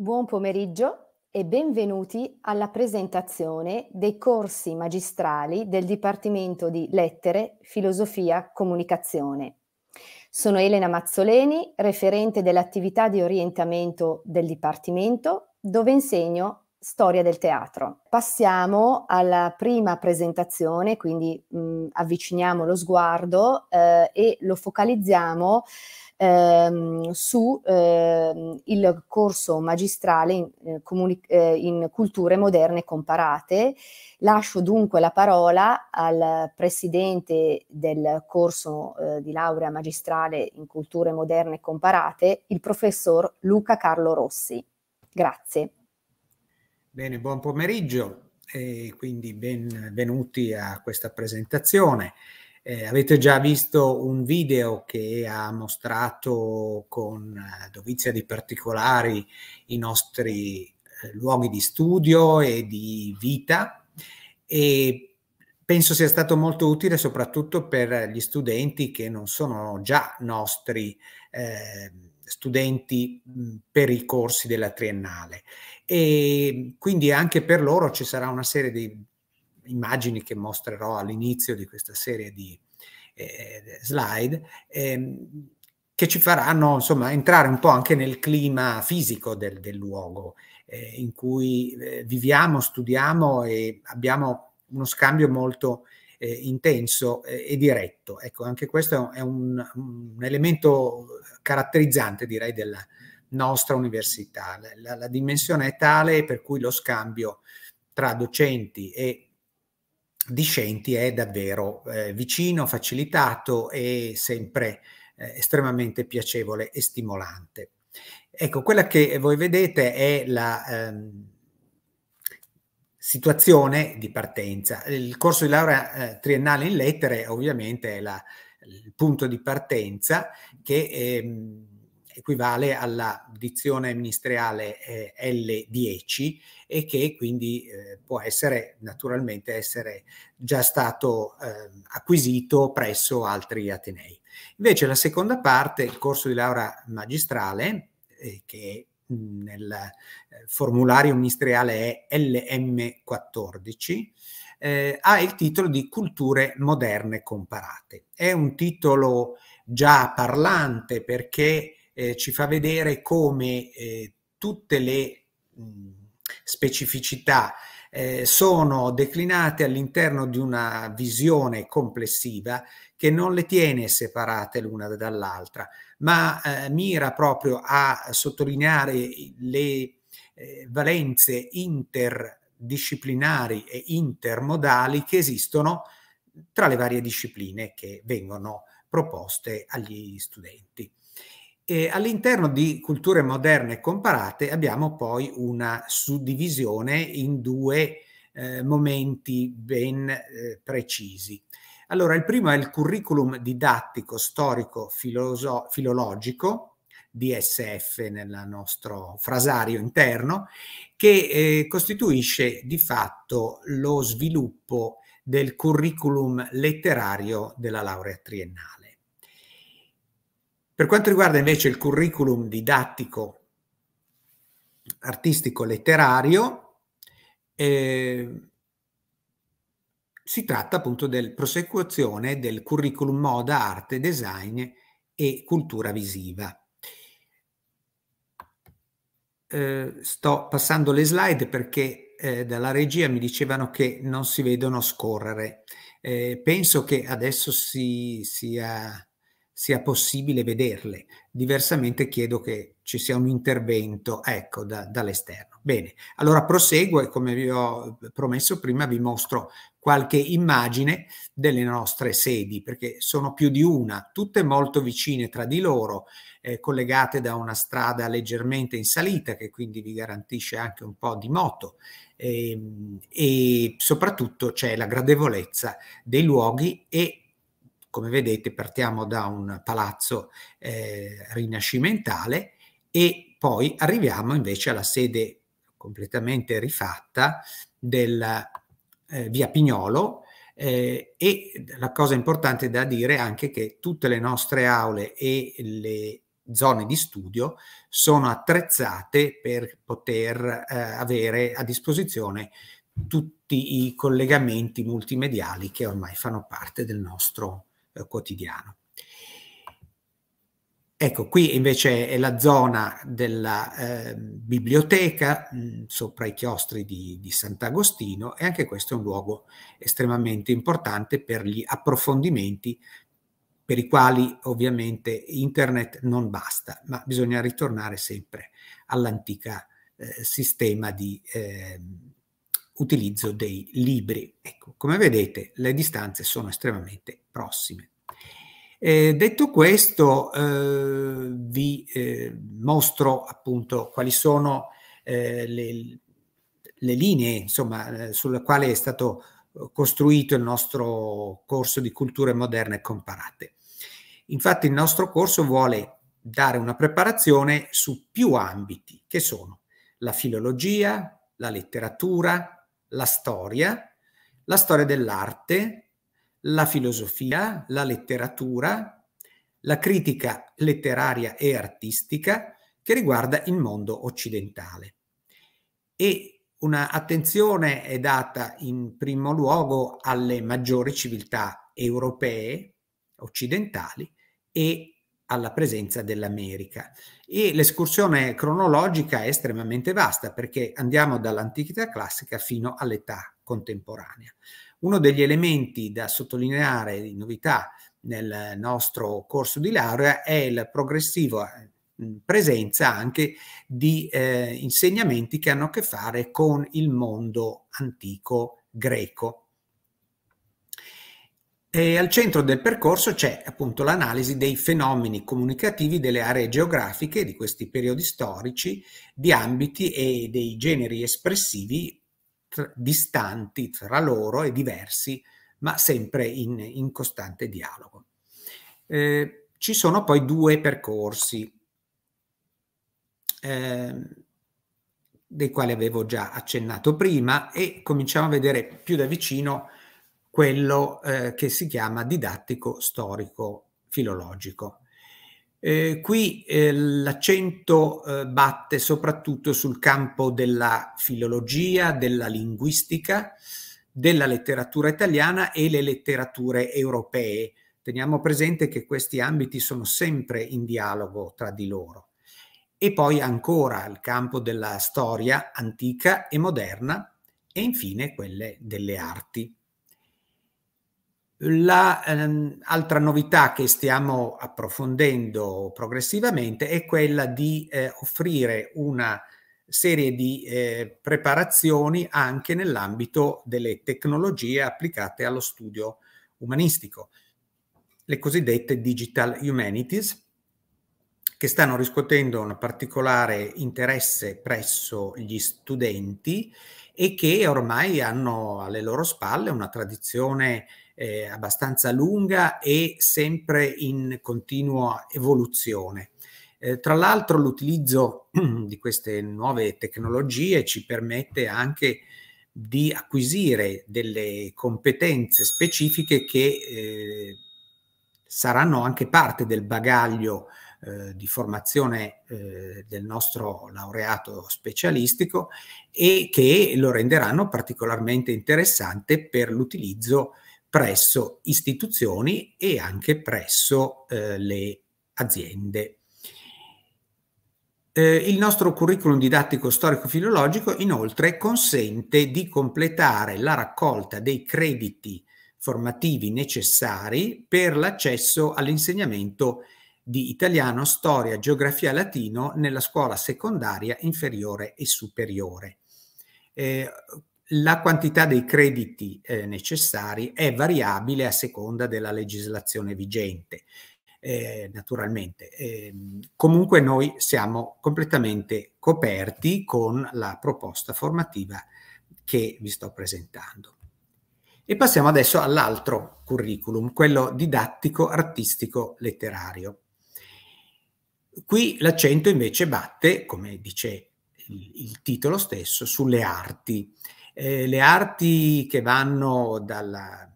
Buon pomeriggio e benvenuti alla presentazione dei corsi magistrali del Dipartimento di Lettere, Filosofia, Comunicazione. Sono Elena Mazzoleni, referente dell'attività di orientamento del Dipartimento, dove insegno storia del teatro. Passiamo alla prima presentazione, quindi mh, mm, avviciniamo lo sguardo eh, e lo focalizziamo ehm, su eh, il corso magistrale in, eh, eh in, culture moderne comparate. Lascio dunque la parola al presidente del corso eh, di laurea magistrale in culture moderne comparate, il professor Luca Carlo Rossi. Grazie. Bene, buon pomeriggio e quindi benvenuti a questa presentazione. Eh, avete già visto un video che ha mostrato con eh, dovizia di particolari i nostri eh, luoghi di studio e di vita e penso sia stato molto utile soprattutto per gli studenti che non sono già nostri eh, studenti per i corsi della triennale e quindi anche per loro ci sarà una serie di immagini che mostrerò all'inizio di questa serie di eh, slide ehm, che ci faranno insomma entrare un po' anche nel clima fisico del, del luogo eh, in cui eh, viviamo, studiamo e abbiamo uno scambio molto eh, intenso eh, e diretto. Ecco, anche questo è un, un elemento caratterizzante, direi, della nostra università. La, la, dimensione è tale per cui lo scambio tra docenti e discenti è davvero eh, vicino, facilitato e sempre eh, estremamente piacevole e stimolante. Ecco, quella che voi vedete è la... Ehm, situazione di partenza. Il corso di laurea eh, triennale in lettere ovviamente è la, il punto di partenza che ehm, equivale alla dizione ministeriale eh, L10 e che quindi eh, può essere naturalmente essere già stato eh, acquisito presso altri Atenei. Invece la seconda parte, il corso di laurea magistrale, eh, che nel eh, formulario ministeriale è LM14, eh, ha il titolo di Culture moderne comparate. È un titolo già parlante perché eh, ci fa vedere come eh, tutte le mh, specificità eh, sono declinate all'interno di una visione complessiva che non le tiene separate l'una dall'altra, ma eh, mira proprio a sottolineare le eh, valenze interdisciplinari e intermodali che esistono tra le varie discipline che vengono proposte agli studenti. All'interno di culture moderne comparate abbiamo poi una suddivisione in due eh, momenti ben eh, precisi. Allora, il primo è il curriculum didattico storico filologico, DSF nel nostro frasario interno, che eh, costituisce di fatto lo sviluppo del curriculum letterario della laurea triennale. Per quanto riguarda invece il curriculum didattico artistico letterario, eh, si tratta appunto del prosecuzione del curriculum moda, arte, design e cultura visiva. Eh, sto passando le slide perché eh, dalla regia mi dicevano che non si vedono scorrere. Eh, penso che adesso si, sia, sia, possibile vederle, diversamente chiedo che ci sia un intervento ecco, da, dall'esterno. Bene, allora proseguo e come vi ho promesso prima vi mostro qualche immagine delle nostre sedi, perché sono più di una, tutte molto vicine tra di loro, eh, collegate da una strada leggermente in salita che quindi vi garantisce anche un po' di moto e, ehm, e soprattutto c'è la gradevolezza dei luoghi e come vedete partiamo da un palazzo eh, rinascimentale e poi arriviamo invece alla sede completamente rifatta della eh, via Pignolo eh, e la cosa importante da dire è anche che tutte le nostre aule e le zone di studio sono attrezzate per poter eh, avere a disposizione tutti i collegamenti multimediali che ormai fanno parte del nostro eh, quotidiano. Ecco, qui invece è la zona della eh, biblioteca mh, mm, sopra i chiostri di, di Sant'Agostino e anche questo è un luogo estremamente importante per gli approfondimenti per i quali ovviamente internet non basta, ma bisogna ritornare sempre all'antica eh, sistema di eh, utilizzo dei libri. Ecco, come vedete le distanze sono estremamente prossime. Eh, detto questo, eh, vi eh, mostro appunto quali sono eh, le, le, linee insomma, eh, sulla quale è stato costruito il nostro corso di culture moderne comparate. Infatti il nostro corso vuole dare una preparazione su più ambiti, che sono la filologia, la letteratura, la storia, la storia dell'arte, la filosofia, la letteratura, la critica letteraria e artistica che riguarda il mondo occidentale. E un'attenzione è data in primo luogo alle maggiori civiltà europee, occidentali e alla presenza dell'America. E l'escursione cronologica è estremamente vasta perché andiamo dall'antichità classica fino all'età contemporanea. Uno degli elementi da sottolineare di novità nel nostro corso di laurea è la progressiva eh, presenza anche di eh, insegnamenti che hanno a che fare con il mondo antico greco. E al centro del percorso c'è appunto l'analisi dei fenomeni comunicativi delle aree geografiche di questi periodi storici, di ambiti e dei generi espressivi tra, distanti tra loro e diversi, ma sempre in, in costante dialogo. Eh, ci sono poi due percorsi eh, dei quali avevo già accennato prima e cominciamo a vedere più da vicino quello eh, che si chiama didattico storico filologico. Eh, qui eh, l'accento eh, batte soprattutto sul campo della filologia, della linguistica, della letteratura italiana e le letterature europee. Teniamo presente che questi ambiti sono sempre in dialogo tra di loro. E poi ancora il campo della storia antica e moderna e infine quelle delle arti. L'altra ehm, novità che stiamo approfondendo progressivamente è quella di eh, offrire una serie di eh, preparazioni anche nell'ambito delle tecnologie applicate allo studio umanistico, le cosiddette digital humanities, che stanno riscuotendo un particolare interesse presso gli studenti e che ormai hanno alle loro spalle una tradizione eh, abbastanza lunga e sempre in continua evoluzione. Eh, tra l'altro l'utilizzo di queste nuove tecnologie ci permette anche di acquisire delle competenze specifiche che eh, saranno anche parte del bagaglio eh, di formazione eh, del nostro laureato specialistico e che lo renderanno particolarmente interessante per l'utilizzo presso istituzioni e anche presso eh, le aziende. Eh, il nostro curriculum didattico storico-filologico inoltre consente di completare la raccolta dei crediti formativi necessari per l'accesso all'insegnamento di italiano, storia, geografia latino nella scuola secondaria inferiore e superiore. Eh, la quantità dei crediti eh, necessari è variabile a seconda della legislazione vigente, eh, naturalmente. Eh, comunque noi siamo completamente coperti con la proposta formativa che vi sto presentando. E passiamo adesso all'altro curriculum, quello didattico, artistico, letterario. Qui l'accento invece batte, come dice il, il titolo stesso, sulle arti eh, le arti che vanno dal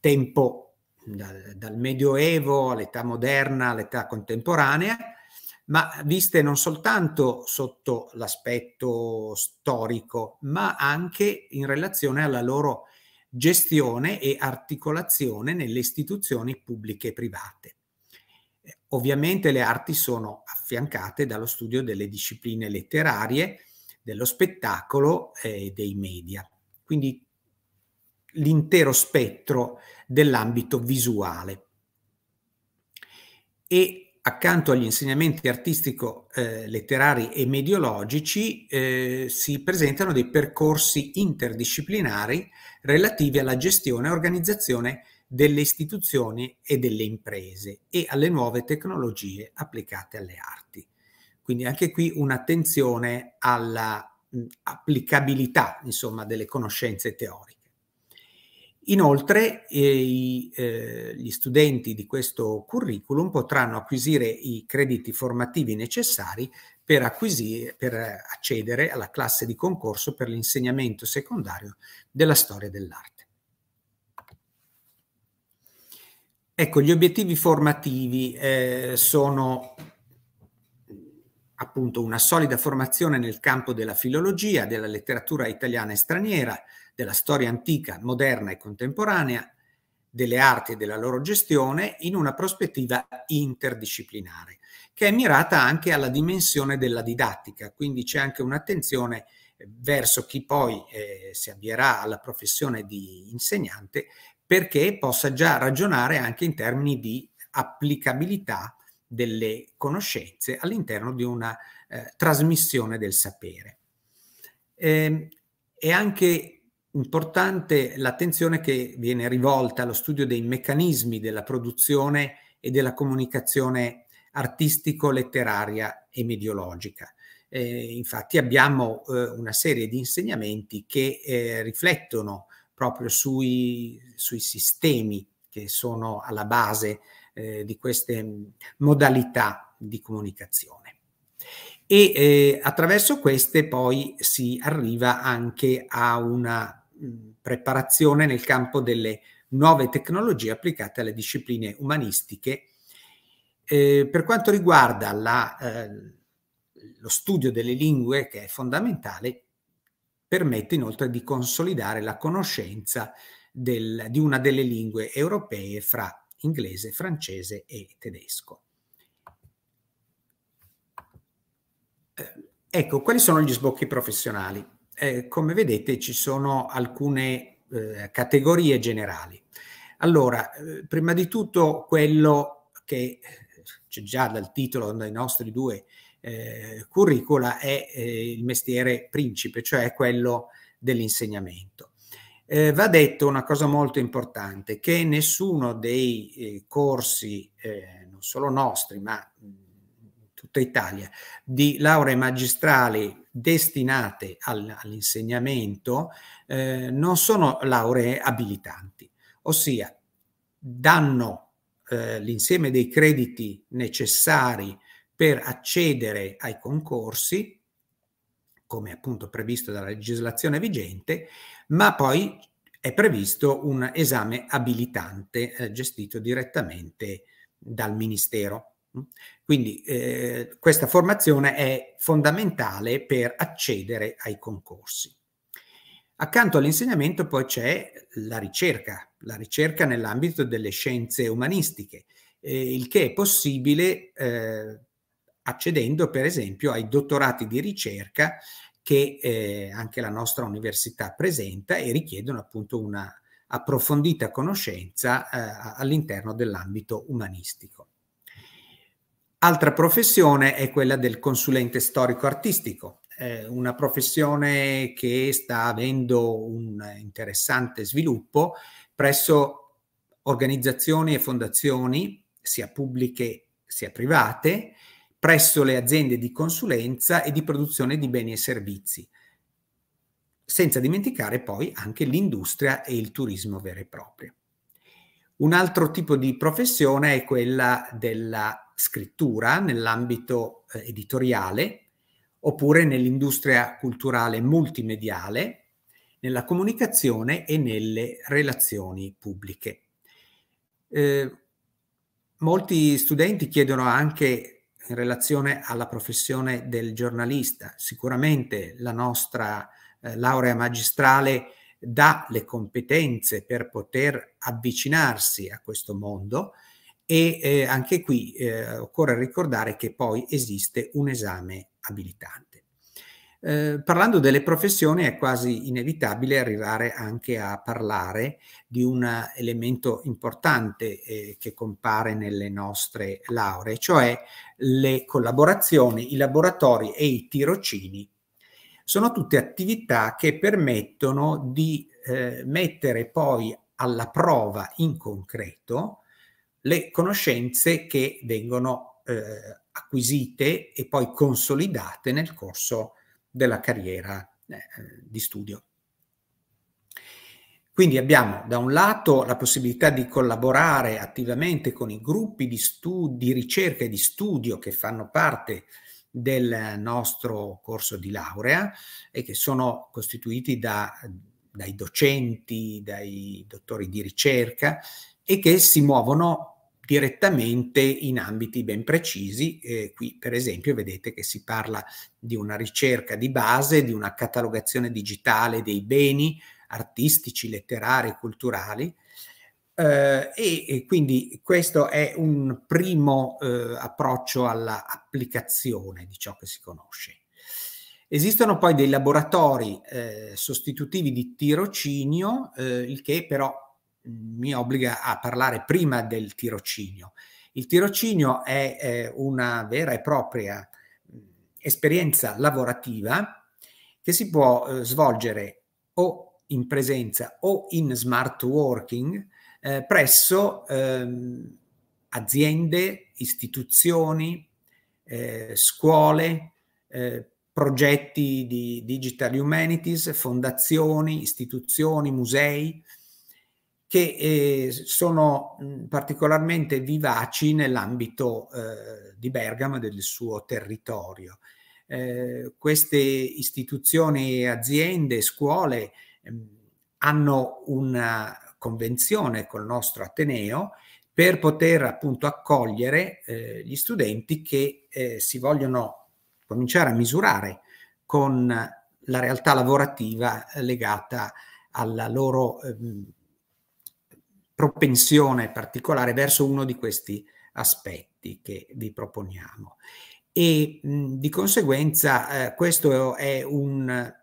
tempo, dal, dal Medioevo all'età moderna, all'età contemporanea, ma viste non soltanto sotto l'aspetto storico, ma anche in relazione alla loro gestione e articolazione nelle istituzioni pubbliche e private. Eh, ovviamente le arti sono affiancate dallo studio delle discipline letterarie dello spettacolo eh, e dei media. Quindi l'intero spettro dell'ambito visuale. E accanto agli insegnamenti artistico-letterari eh, e mediologici eh, si presentano dei percorsi interdisciplinari relativi alla gestione e organizzazione delle istituzioni e delle imprese e alle nuove tecnologie applicate alle arti. Quindi anche qui un'attenzione alla applicabilità insomma, delle conoscenze teoriche. Inoltre eh, i, eh, gli studenti di questo curriculum potranno acquisire i crediti formativi necessari per, per accedere alla classe di concorso per l'insegnamento secondario della storia dell'arte. Ecco, gli obiettivi formativi eh, sono appunto una solida formazione nel campo della filologia, della letteratura italiana e straniera, della storia antica, moderna e contemporanea, delle arti e della loro gestione in una prospettiva interdisciplinare, che è mirata anche alla dimensione della didattica, quindi c'è anche un'attenzione verso chi poi eh, si avvierà alla professione di insegnante perché possa già ragionare anche in termini di applicabilità delle conoscenze all'interno di una eh, trasmissione del sapere. Eh, è anche importante l'attenzione che viene rivolta allo studio dei meccanismi della produzione e della comunicazione artistico-letteraria e mediologica. Eh, infatti abbiamo eh, una serie di insegnamenti che eh, riflettono proprio sui, sui, sistemi che sono alla base eh, di queste mm, modalità di comunicazione. E eh, attraverso queste poi si arriva anche a una mh, mm, preparazione nel campo delle nuove tecnologie applicate alle discipline umanistiche. Eh, per quanto riguarda la, eh, lo studio delle lingue, che è fondamentale, permette inoltre di consolidare la conoscenza del, di una delle lingue europee fra inglese, francese e tedesco. Eh, ecco, quali sono gli sbocchi professionali? Eh, come vedete ci sono alcune eh, categorie generali. Allora, eh, prima di tutto quello che eh, c'è già dal titolo dei nostri due eh, curricula è il mestiere principe, cioè quello dell'insegnamento. Eh, va detto una cosa molto importante, che nessuno dei eh, corsi, eh, non solo nostri, ma mm, tutta Italia, di lauree magistrali destinate al, all'insegnamento eh, non sono lauree abilitanti, ossia danno eh, l'insieme dei crediti necessari per accedere ai concorsi, come appunto previsto dalla legislazione vigente, ma poi è previsto un esame abilitante eh, gestito direttamente dal Ministero. Quindi eh, questa formazione è fondamentale per accedere ai concorsi. Accanto all'insegnamento poi c'è la ricerca, la ricerca nell'ambito delle scienze umanistiche, eh, il che è possibile eh, accedendo per esempio ai dottorati di ricerca che eh, anche la nostra università presenta e richiedono appunto una approfondita conoscenza eh, all'interno dell'ambito umanistico. Altra professione è quella del consulente storico-artistico, eh, una professione che sta avendo un interessante sviluppo presso organizzazioni e fondazioni, sia pubbliche sia private, presso le aziende di consulenza e di produzione di beni e servizi, senza dimenticare poi anche l'industria e il turismo vero e proprio. Un altro tipo di professione è quella della scrittura nell'ambito eh, editoriale oppure nell'industria culturale multimediale, nella comunicazione e nelle relazioni pubbliche. Eh, molti studenti chiedono anche in relazione alla professione del giornalista. Sicuramente la nostra eh, laurea magistrale dà le competenze per poter avvicinarsi a questo mondo e eh, anche qui eh, occorre ricordare che poi esiste un esame abilitante. Ehm, parlando delle professioni è quasi inevitabile arrivare anche a parlare di un elemento importante eh, che compare nelle nostre lauree, cioè le collaborazioni, i laboratori e i tirocini. Sono tutte attività che permettono di eh, mettere poi alla prova in concreto le conoscenze che vengono eh, acquisite e poi consolidate nel corso della carriera eh, di studio. Quindi abbiamo da un lato la possibilità di collaborare attivamente con i gruppi di, di ricerca e di studio che fanno parte del nostro corso di laurea e che sono costituiti da, dai docenti, dai dottori di ricerca e che si muovono direttamente in ambiti ben precisi. Eh, qui per esempio vedete che si parla di una ricerca di base, di una catalogazione digitale dei beni artistici, letterari, culturali. Eh, e, e, quindi questo è un primo eh, approccio all'applicazione di ciò che si conosce. Esistono poi dei laboratori eh, sostitutivi di tirocinio, eh, il che però mi obbliga a parlare prima del tirocinio. Il tirocinio è eh, una vera e propria esperienza lavorativa che si può eh, svolgere o in presenza o in smart working eh, presso ehm, aziende, istituzioni, eh, scuole, eh, progetti di digital humanities, fondazioni, istituzioni, musei, che eh, sono particolarmente vivaci nell'ambito eh, di Bergamo e del suo territorio. Eh, queste istituzioni, aziende, scuole mh, ehm, hanno una convenzione col nostro Ateneo per poter appunto accogliere eh, gli studenti che eh, si vogliono cominciare a misurare con la realtà lavorativa legata alla loro mh, ehm, propensione particolare verso uno di questi aspetti che vi proponiamo. E mh, di conseguenza eh, questo è un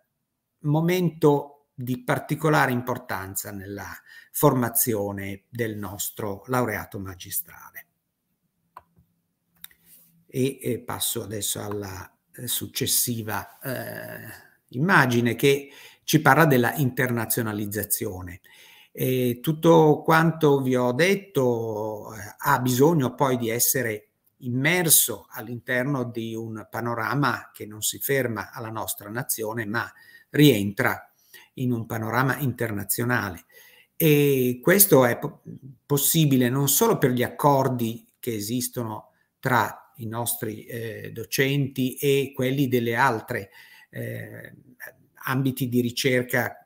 momento di particolare importanza nella formazione del nostro laureato magistrale. E, e passo adesso alla eh, successiva eh, immagine che ci parla della internazionalizzazione. E tutto quanto vi ho detto eh, ha bisogno poi di essere immerso all'interno di un panorama che non si ferma alla nostra nazione, ma rientra in un panorama internazionale. E questo è po possibile non solo per gli accordi che esistono tra i nostri eh, docenti e quelli delle altre eh, ambiti di ricerca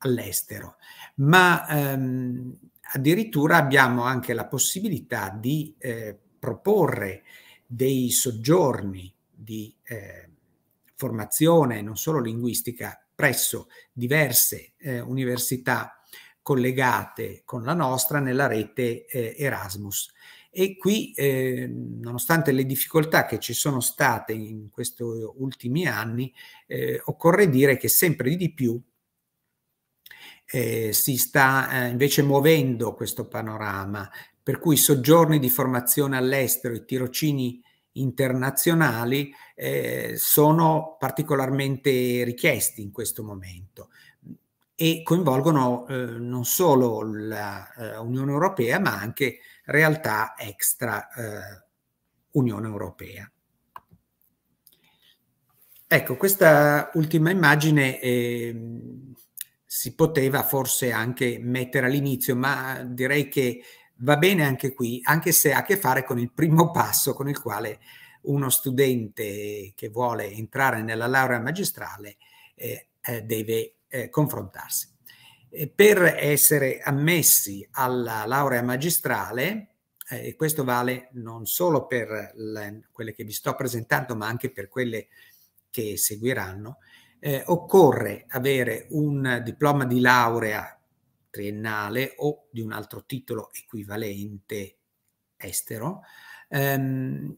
all'estero, ma ehm, addirittura abbiamo anche la possibilità di eh, proporre dei soggiorni di eh, formazione non solo linguistica presso diverse eh, università collegate con la nostra nella rete eh, Erasmus. E qui, eh, nonostante le difficoltà che ci sono state in questi ultimi anni, eh, occorre dire che sempre di più eh, si sta eh, invece muovendo questo panorama, per cui i soggiorni di formazione all'estero, i tirocini internazionali eh, sono particolarmente richiesti in questo momento e coinvolgono eh, non solo l'Unione eh, Europea ma anche realtà extra eh, Unione Europea. Ecco, questa ultima immagine ehm, si poteva forse anche mettere all'inizio, ma direi che va bene anche qui, anche se ha a che fare con il primo passo con il quale uno studente che vuole entrare nella laurea magistrale eh, eh, deve eh, confrontarsi. E per essere ammessi alla laurea magistrale, eh, e questo vale non solo per le, quelle che vi sto presentando, ma anche per quelle che seguiranno, eh, occorre avere un diploma di laurea triennale o di un altro titolo equivalente estero ehm,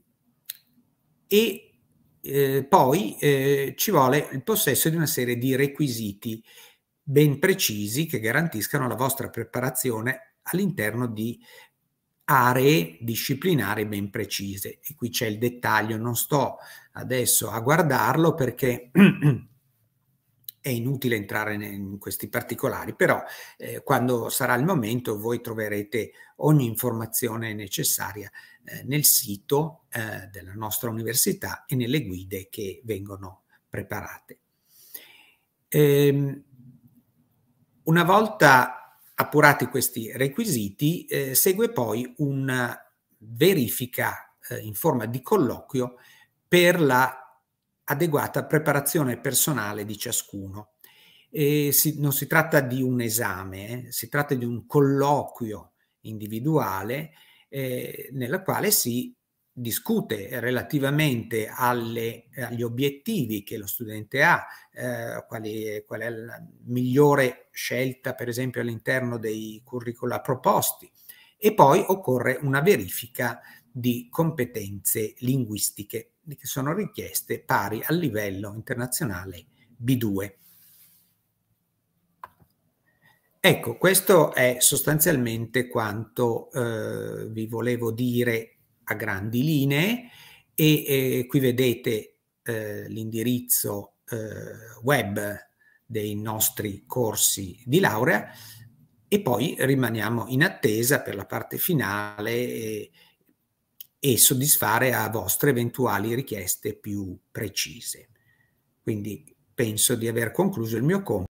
e eh, poi eh, ci vuole il possesso di una serie di requisiti ben precisi che garantiscano la vostra preparazione all'interno di aree disciplinari ben precise. E qui c'è il dettaglio, non sto adesso a guardarlo perché È inutile entrare in questi particolari, però eh, quando sarà il momento voi troverete ogni informazione necessaria eh, nel sito eh, della nostra università e nelle guide che vengono preparate. Ehm, una volta appurati questi requisiti, eh, segue poi una verifica eh, in forma di colloquio per la adeguata preparazione personale di ciascuno. Si, non si tratta di un esame, eh, si tratta di un colloquio individuale eh, nella quale si discute relativamente alle, agli obiettivi che lo studente ha, eh, quali, qual è la migliore scelta per esempio all'interno dei curricula proposti e poi occorre una verifica di competenze linguistiche che sono richieste pari al livello internazionale B2. Ecco, questo è sostanzialmente quanto eh, vi volevo dire a grandi linee e eh, qui vedete eh, l'indirizzo eh, web dei nostri corsi di laurea e poi rimaniamo in attesa per la parte finale e soddisfare a vostre eventuali richieste più precise. Quindi penso di aver concluso il mio compito.